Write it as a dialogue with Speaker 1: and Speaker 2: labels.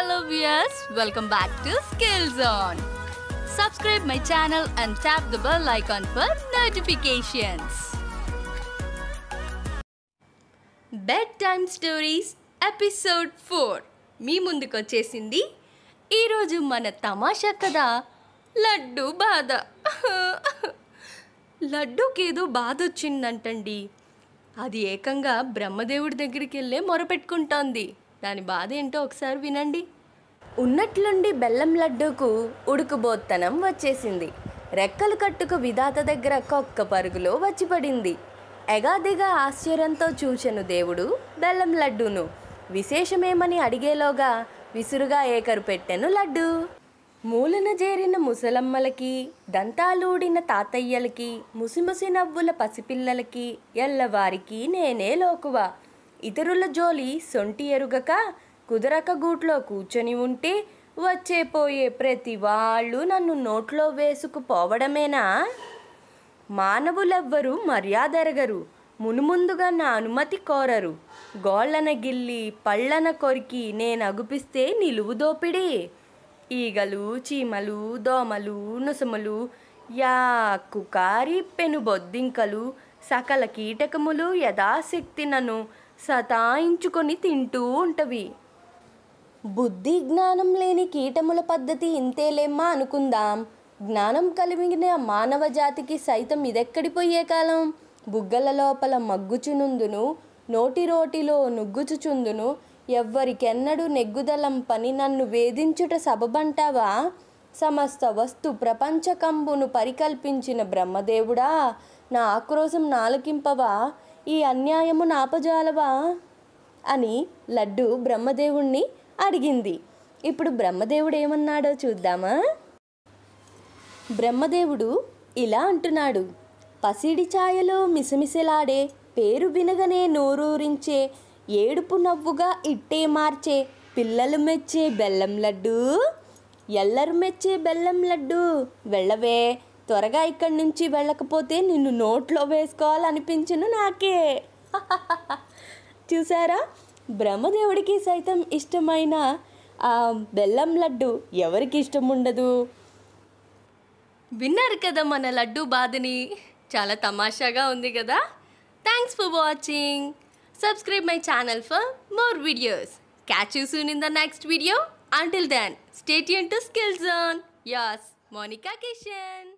Speaker 1: hello viewers welcome back to skill zone subscribe my channel and tap the bell icon for notifications bed time stories episode four మీ ముందుకు వచ్చేసింది ఈరోజు మన తమాషా కథ లడ్డు బాధ లడ్డూకేదో బాధ వచ్చిందంటండి అది ఏకంగా బ్రహ్మదేవుడి దగ్గరికి వెళ్ళే మొరపెట్టుకుంటోంది దాని బాధ ఏంటో ఒకసారి వినండి ఉన్నట్లుండి బెల్లం లడ్డూకు ఉడుకుబోత్తనం వచ్చేసింది రెక్కలు కట్టుకు విధాత దగ్గర కొక్క పరుగులో వచ్చిపడింది ఎగాదిగా ఆశ్చర్యంతో చూచెను దేవుడు బెల్లం లడ్డూను విశేషమేమని అడిగేలోగా విసురుగా ఏకరు పెట్టెను లడ్డు మూలన చేరిన ముసలమ్మలకి దంతాలూడిన తాతయ్యలకి ముసిముసి నవ్వుల పసిపిల్లలకి ఎల్లవారికి నేనే లోకువా ఇతరుల జోలి సొంటి ఎరుగక కుదరక గూట్లో కూర్చొని ఉంటే వచ్చే పోయే ప్రతి వాళ్ళు నన్ను నోట్లో వేసుకుపోవడమేనా మానవులెవ్వరూ మర్యాదరగరు మునుముందుగా నా అనుమతి కోరరు గోళ్ళన గిల్లి పళ్ళన కొరికి నేను అగుపిస్తే నిలువు దోపిడి ఈగలు చీమలు దోమలు నుసుములు యాక్కు కారి పెను బొద్దింకలు సకల కీటకములు యథాశక్తి నన్ను సతాయించుకొని తింటూ ఉంటవి బుద్ధి జ్ఞానం లేని కీటముల పద్ధతి ఇంతేలేమ్మా అనుకుందాం జ్ఞానం కలిగిన మానవ జాతికి సైతం ఇదెక్కడిపోయే కాలం బుగ్గల లోపల మగ్గుచునుందును నోటి రోటిలో నుగ్గుచుచుందును ఎవ్వరికెన్నడూ పని నన్ను వేధించుట సబబంటావా సమస్త వస్తు ప్రపంచకంబును పరికల్పించిన బ్రహ్మదేవుడా నా ఆక్రోశం నాలకింపవా ఈ అన్యాయము నాపజాలవా అని లడ్డు బ్రహ్మదేవుణ్ణి అడిగింది ఇప్పుడు బ్రహ్మదేవుడు ఏమన్నాడో చూద్దామా బ్రహ్మదేవుడు ఇలా అంటున్నాడు పసిడి ఛాయలో మిసమిసలాడే పేరు వినగనే నోరూరించే ఏడుపు నవ్వుగా ఇట్టే మార్చే పిల్లలు మెచ్చే బెల్లం లడ్డు ఎల్లరు మెచ్చే బెల్లం లడ్డు వెళ్ళవే త్వరగా ఇక్కడి నుంచి వెళ్ళకపోతే నిన్ను నోట్లో వేసుకోవాలనిపించను నాకే చూసారా బ్రహ్మదేవుడికి సైతం ఇష్టమైన ఆ బెల్లం లడ్డు ఎవరికి ఇష్టం ఉండదు విన్నారు కదా మన లడ్డు బాధని చాలా తమాషాగా ఉంది కదా thanks for watching subscribe my channel for more videos catch soon in the next video until then stay యూన్ to skills on as Monika Kishan